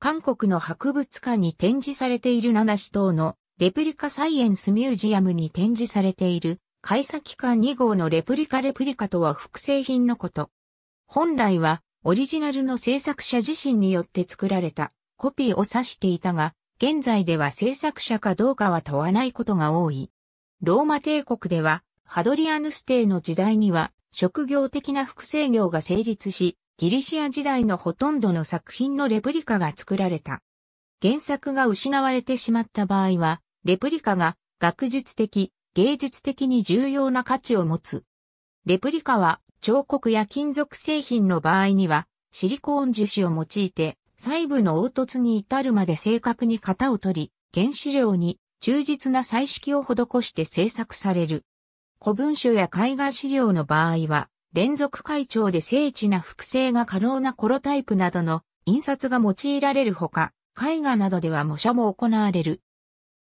韓国の博物館に展示されている七種等のレプリカサイエンスミュージアムに展示されている開鎖機関2号のレプリカレプリカとは複製品のこと。本来はオリジナルの制作者自身によって作られたコピーを指していたが、現在では制作者かどうかは問わないことが多い。ローマ帝国ではハドリアヌス帝の時代には職業的な複製業が成立し、ギリシア時代のほとんどの作品のレプリカが作られた。原作が失われてしまった場合は、レプリカが学術的、芸術的に重要な価値を持つ。レプリカは彫刻や金属製品の場合には、シリコーン樹脂を用いて、細部の凹凸に至るまで正確に型を取り、原資料に忠実な彩色を施して製作される。古文書や絵画資料の場合は、連続会長で精緻な複製が可能なコロタイプなどの印刷が用いられるほか、絵画などでは模写も行われる。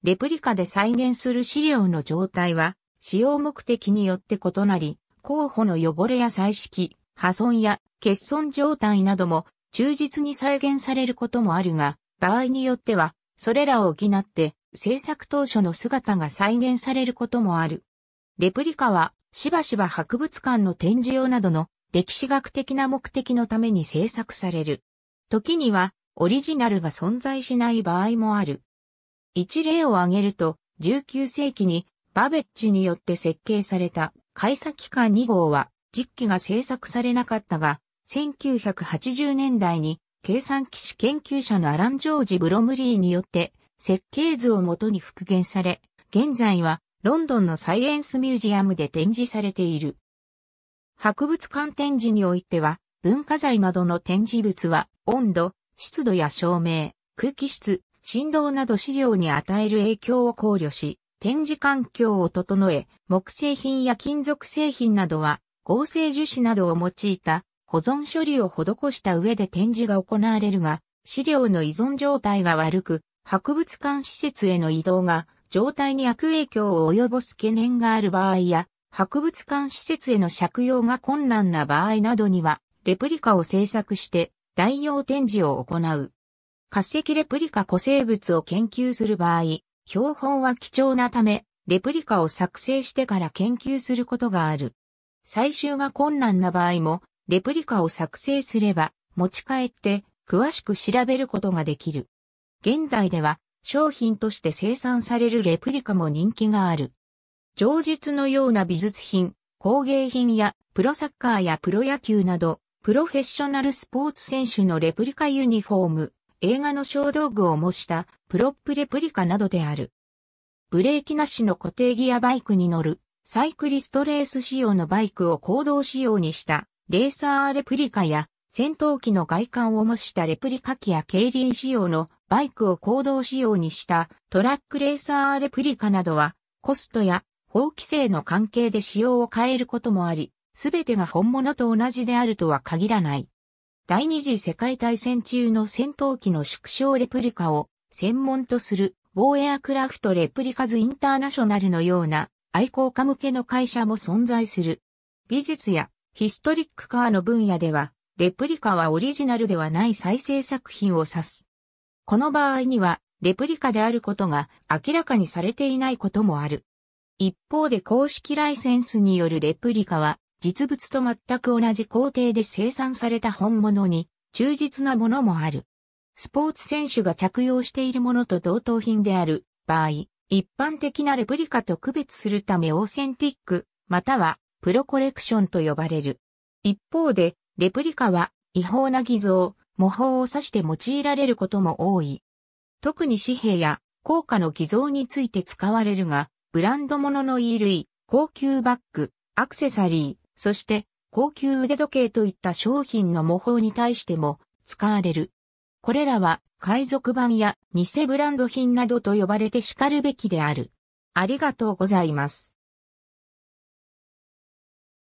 レプリカで再現する資料の状態は、使用目的によって異なり、候補の汚れや彩色、破損や欠損状態なども忠実に再現されることもあるが、場合によっては、それらを補って制作当初の姿が再現されることもある。レプリカはしばしば博物館の展示用などの歴史学的な目的のために制作される。時にはオリジナルが存在しない場合もある。一例を挙げると、19世紀にバベッジによって設計された改札機関2号は実機が制作されなかったが、1980年代に計算機士研究者のアラン・ジョージ・ブロムリーによって設計図をもとに復元され、現在はロンドンのサイエンスミュージアムで展示されている。博物館展示においては、文化財などの展示物は、温度、湿度や照明、空気質、振動など資料に与える影響を考慮し、展示環境を整え、木製品や金属製品などは、合成樹脂などを用いた保存処理を施した上で展示が行われるが、資料の依存状態が悪く、博物館施設への移動が状態に悪影響を及ぼす懸念がある場合や、博物館施設への借用が困難な場合などには、レプリカを制作して代用展示を行う。化石レプリカ古生物を研究する場合、標本は貴重なため、レプリカを作成してから研究することがある。採集が困難な場合も、レプリカを作成すれば、持ち帰って詳しく調べることができる。現代では、商品として生産されるレプリカも人気がある。上述のような美術品、工芸品やプロサッカーやプロ野球など、プロフェッショナルスポーツ選手のレプリカユニフォーム、映画の小道具を模したプロップレプリカなどである。ブレーキなしの固定ギアバイクに乗る、サイクリストレース仕様のバイクを行動仕様にしたレーサーレプリカや戦闘機の外観を模したレプリカ機や競輪仕様のバイクを行動仕様にしたトラックレーサーレプリカなどはコストや法規制の関係で仕様を変えることもあり、すべてが本物と同じであるとは限らない。第二次世界大戦中の戦闘機の縮小レプリカを専門とする防エアクラフトレプリカズインターナショナルのような愛好家向けの会社も存在する。美術やヒストリックカーの分野では、レプリカはオリジナルではない再生作品を指す。この場合には、レプリカであることが明らかにされていないこともある。一方で公式ライセンスによるレプリカは、実物と全く同じ工程で生産された本物に忠実なものもある。スポーツ選手が着用しているものと同等品である場合、一般的なレプリカと区別するためオーセンティック、またはプロコレクションと呼ばれる。一方で、レプリカは違法な偽造、模倣を指して用いられることも多い。特に紙幣や硬貨の偽造について使われるが、ブランド物の衣類、高級バッグ、アクセサリー、そして高級腕時計といった商品の模倣に対しても使われる。これらは海賊版や偽ブランド品などと呼ばれて叱るべきである。ありがとうございます。